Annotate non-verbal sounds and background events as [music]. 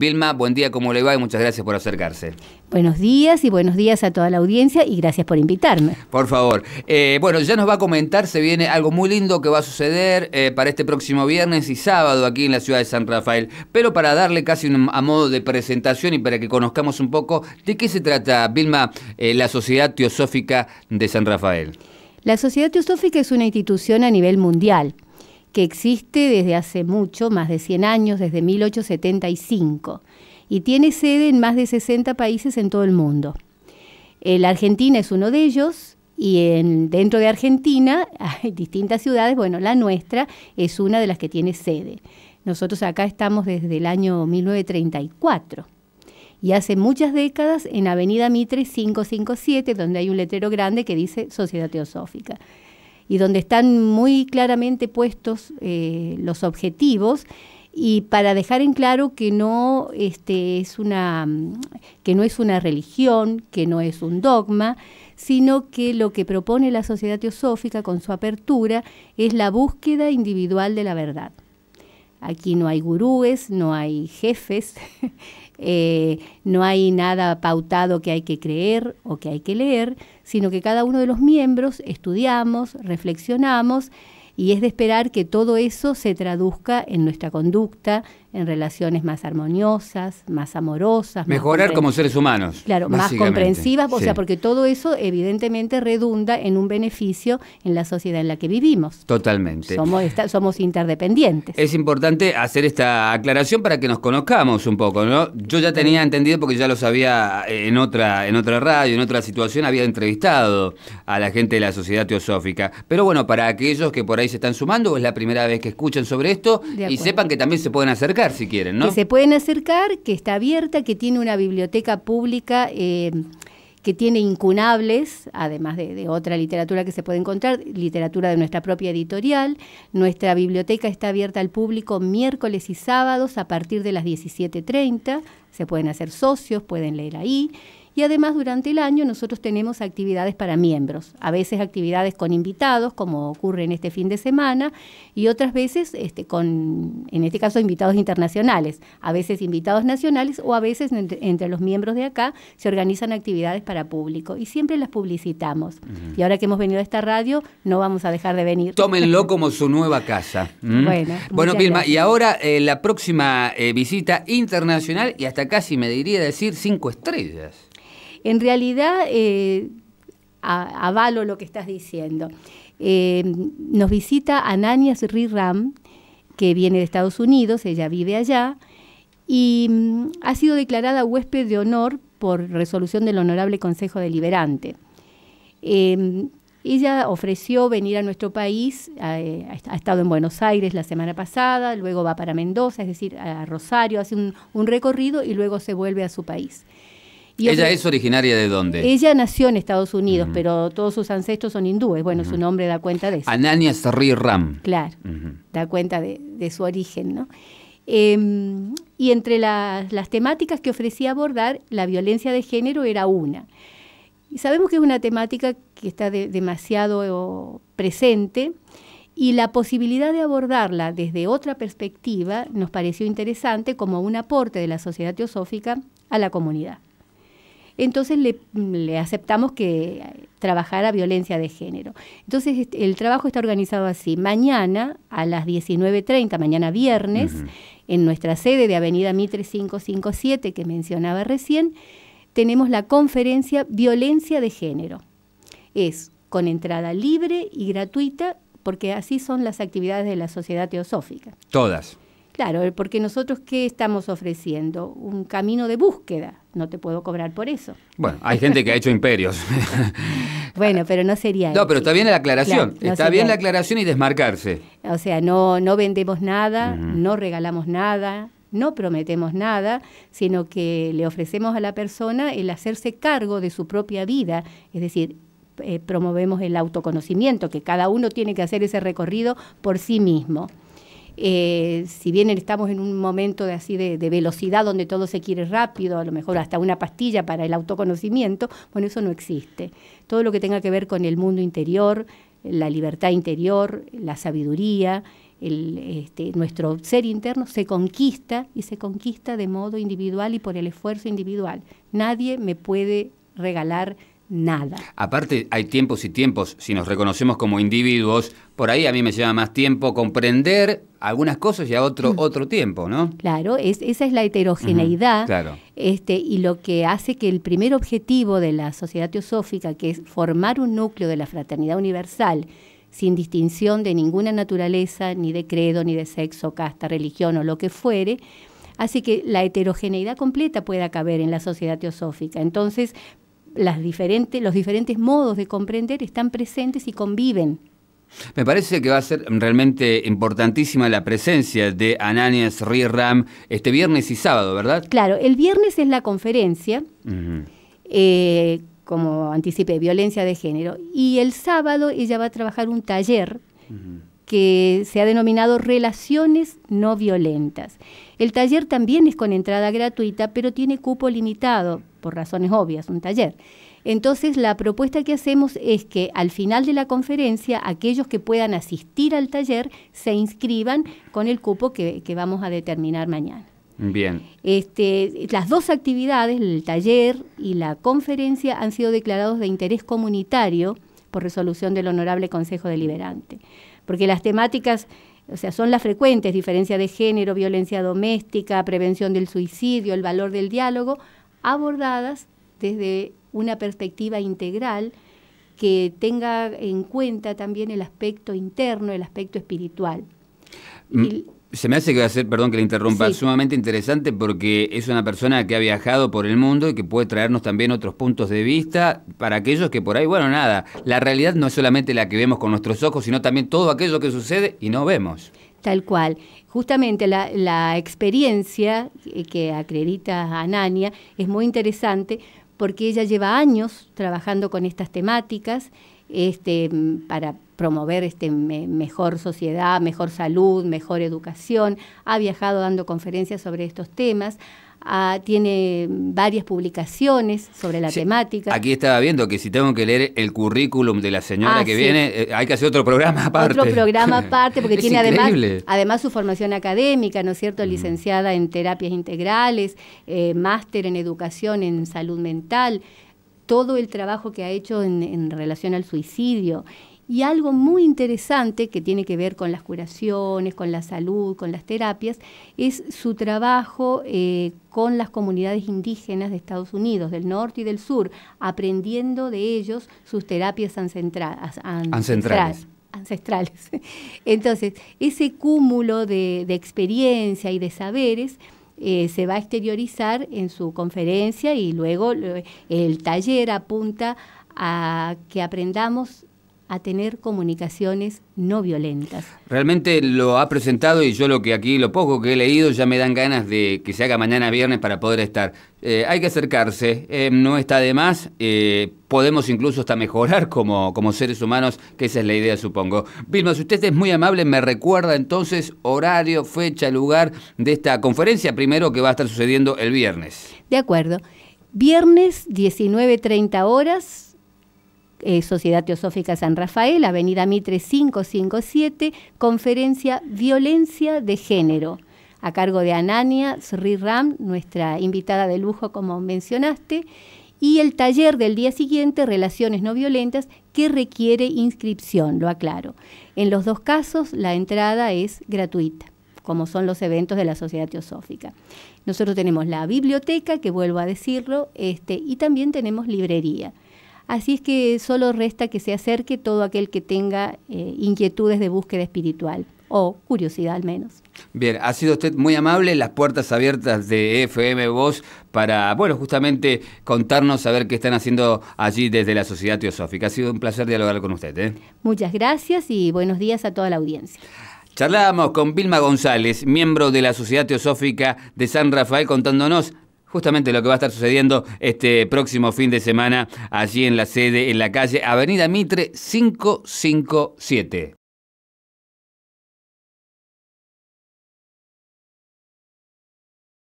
Vilma, buen día, ¿cómo le va? Y muchas gracias por acercarse. Buenos días y buenos días a toda la audiencia y gracias por invitarme. Por favor. Eh, bueno, ya nos va a comentar, se viene algo muy lindo que va a suceder eh, para este próximo viernes y sábado aquí en la ciudad de San Rafael. Pero para darle casi a modo de presentación y para que conozcamos un poco de qué se trata, Vilma, eh, la Sociedad Teosófica de San Rafael. La Sociedad Teosófica es una institución a nivel mundial que existe desde hace mucho, más de 100 años, desde 1875, y tiene sede en más de 60 países en todo el mundo. La Argentina es uno de ellos y en, dentro de Argentina [laughs] hay distintas ciudades, bueno, la nuestra es una de las que tiene sede. Nosotros acá estamos desde el año 1934 y hace muchas décadas en Avenida Mitre 557, donde hay un letrero grande que dice Sociedad Teosófica y donde están muy claramente puestos eh, los objetivos y para dejar en claro que no este, es una que no es una religión, que no es un dogma, sino que lo que propone la sociedad teosófica con su apertura es la búsqueda individual de la verdad. Aquí no hay gurúes, no hay jefes, [laughs] Eh, no hay nada pautado que hay que creer o que hay que leer, sino que cada uno de los miembros estudiamos, reflexionamos y es de esperar que todo eso se traduzca en nuestra conducta, en relaciones más armoniosas, más amorosas. Mejorar como seres humanos. Claro, más comprensivas, o sea, porque todo eso evidentemente redunda en un beneficio en la sociedad en la que vivimos. Totalmente. Somos, somos interdependientes. Es importante hacer esta aclaración para que nos conozcamos un poco, ¿no? Yo ya tenía entendido porque ya lo sabía eh, en otra, en otra radio, en otra situación, había entrevistado a la gente de la sociedad teosófica. Pero bueno, para aquellos que por ahí se están sumando, es la primera vez que escuchan sobre esto y sepan que también se pueden acercar si quieren, ¿no? Que se pueden acercar, que está abierta, que tiene una biblioteca pública. Eh, que tiene incunables, además de, de, otra literatura que se puede encontrar, literatura de nuestra propia editorial. Nuestra biblioteca está abierta al público miércoles y sábados a partir de las 17.30. Se pueden hacer socios, pueden leer ahí. Y además durante el año nosotros tenemos actividades para miembros, a veces actividades con invitados, como ocurre en este fin de semana, y otras veces este, con, en este caso, invitados internacionales, a veces invitados nacionales o a veces entre, los miembros de acá se organizan actividades para público y siempre las publicitamos. Y ahora que hemos venido a esta radio, no vamos a dejar de venir. Tómenlo [laughs] como su nueva casa. Bueno, Vilma, y ahora eh, la próxima eh, visita internacional y hasta casi me diría decir cinco estrellas. En realidad, eh, avalo lo que estás diciendo. Eh, nos visita Sri Ram, que viene de Estados Unidos, ella vive allá, y mm, ha sido declarada huésped de honor por resolución del Honorable Consejo Deliberante. Em, ella ofreció venir a nuestro país, eh, ha estado en Buenos Aires la semana pasada, luego va para Mendoza, es decir, a Rosario, hace un recorrido y luego se vuelve a su país. ¿Ella es originaria de dónde? Ella nació en Estados Unidos, pero todos sus ancestros son hindúes. Bueno, su nombre da cuenta de eso. Ananya Sri Ram. Claro, da cuenta de, su origen, em, y entre las temáticas que ofrecía abordar, la violencia de género era una. sabemos que es una temática que está demasiado presente y la posibilidad de abordarla desde otra perspectiva nos pareció interesante como un aporte de la sociedad teosófica a la comunidad entonces le, aceptamos que trabajara violencia de género. Entonces el trabajo está organizado así. Mañana a las 19.30, mañana viernes, en nuestra sede de Avenida Mitre 557 que mencionaba recién, tenemos la conferencia Violencia de Género. Es con entrada libre y gratuita porque así son las actividades de la Sociedad Teosófica. Todas. Claro, porque nosotros qué estamos ofreciendo? Un camino de búsqueda. No te puedo cobrar por eso. Bueno, hay gente que ha hecho imperios. [laughs] bueno, pero no sería. No, pero está bien la aclaración. está bien la aclaración y desmarcarse. O sea, no, no vendemos nada, no regalamos nada, no prometemos nada, sino que le ofrecemos a la persona el hacerse cargo de su propia vida, es decir, eh, promovemos el autoconocimiento, que cada uno tiene que hacer ese recorrido por sí mismo. Eh, si bien estamos en un momento de así de, velocidad donde todo se quiere rápido, a lo mejor hasta una pastilla para el autoconocimiento, bueno, eso no existe. Todo lo que tenga que ver con el mundo interior, la libertad interior, la sabiduría, este, nuestro ser interno se conquista y se conquista de modo individual y por el esfuerzo individual. Nadie me puede regalar nada. Aparte, hay tiempos y tiempos. Si nos reconocemos como individuos, por ahí a mí me lleva más tiempo comprender algunas cosas y a otro, mm. otro tiempo, ¿no? Claro, esa es la heterogeneidad. claro. Este, y lo que hace que el primer objetivo de la sociedad teosófica, que es formar un núcleo de la fraternidad universal, sin distinción de ninguna naturaleza, ni de credo, ni de sexo, casta, religión o lo que fuere, Así que la heterogeneidad completa pueda caber en la sociedad teosófica. Entonces, las diferentes, los diferentes modos de comprender están presentes y conviven. Me parece que va a ser realmente importantísima la presencia de Ananias Riram este viernes y sábado, ¿verdad? Claro, el viernes es la conferencia, eh, como anticipé, violencia de género, y el sábado ella va a trabajar un taller que se ha denominado Relaciones No Violentas. El taller también es con entrada gratuita, pero tiene cupo limitado, por razones obvias, un taller. Entonces, la propuesta que hacemos es que al final de la conferencia, aquellos que puedan asistir al taller se inscriban con el cupo que, vamos a determinar mañana. Bien. Este, las dos actividades, el taller y la conferencia, han sido declarados de interés comunitario por resolución del Honorable Consejo Deliberante porque las temáticas, o sea, son las frecuentes, diferencia de género, violencia doméstica, prevención del suicidio, el valor del diálogo, abordadas desde una perspectiva integral que tenga en cuenta también el aspecto interno, el aspecto espiritual. Mm. Se me hace que va a ser, perdón que le interrumpa, sumamente interesante porque es una persona que ha viajado por el mundo y que puede traernos también otros puntos de vista para aquellos que por ahí, bueno, nada, la realidad no es solamente la que vemos con nuestros ojos, sino también todo aquello que sucede y no vemos. Tal cual. Justamente la, experiencia eh, que acredita a Anania es muy interesante porque ella lleva años trabajando con estas temáticas este, para promover este, mejor sociedad, mejor salud, mejor educación. Ha viajado dando conferencias sobre estos temas. Ah, tiene varias publicaciones sobre la temática. Aquí estaba viendo que si tengo que leer el currículum de la señora ah, que viene, eh, hay que hacer otro programa aparte. Otro programa aparte, porque [laughs] tiene además, además su formación académica, ¿no es cierto? Licenciada en terapias integrales, eh, máster en educación en salud mental todo el trabajo que ha hecho en, relación al suicidio y algo muy interesante que tiene que ver con las curaciones, con la salud, con las terapias, es su trabajo eh, con las comunidades indígenas de Estados Unidos, del norte y del sur, aprendiendo de ellos sus terapias ancestrales. ancestrales. [laughs] Entonces, ese cúmulo de experiencia y de saberes eh, se va a exteriorizar en su conferencia y luego el taller apunta a que aprendamos a tener comunicaciones no violentas. Realmente lo ha presentado y yo lo que aquí, lo poco que he leído, ya me dan ganas de que se haga mañana viernes para poder estar. Eh, hay que acercarse, eh, no está de más, eh, podemos incluso hasta mejorar como, como seres humanos, que esa es la idea, supongo. Vilma, si usted es muy amable, me recuerda entonces horario, fecha, lugar de esta conferencia, primero que va a estar sucediendo el viernes. De acuerdo. Viernes 19.30 horas, eh, Sociedad Teosófica San Rafael, Avenida Mitre 557, conferencia Violencia de Género, a cargo de Anania Sri Ram, nuestra invitada de lujo, como mencionaste, y el taller del día siguiente, Relaciones No Violentas, que requiere inscripción, lo aclaro. En los dos casos, la entrada es gratuita como son los eventos de la Sociedad Teosófica. Nosotros tenemos la biblioteca, que vuelvo a decirlo, este, y también tenemos librería. Así es que solo resta que se acerque todo aquel que tenga eh, inquietudes de búsqueda espiritual o curiosidad al menos. Bien, ha sido usted muy amable, las puertas abiertas de FM Voz para, bueno, justamente contarnos, a ver qué están haciendo allí desde la Sociedad Teosófica. Ha sido un placer dialogar con usted. ¿eh? Muchas gracias y buenos días a toda la audiencia. Charlábamos con Vilma González, miembro de la Sociedad Teosófica de San Rafael, contándonos justamente lo que va a estar sucediendo este próximo fin de semana allí en la sede, en la calle Avenida Mitre 557.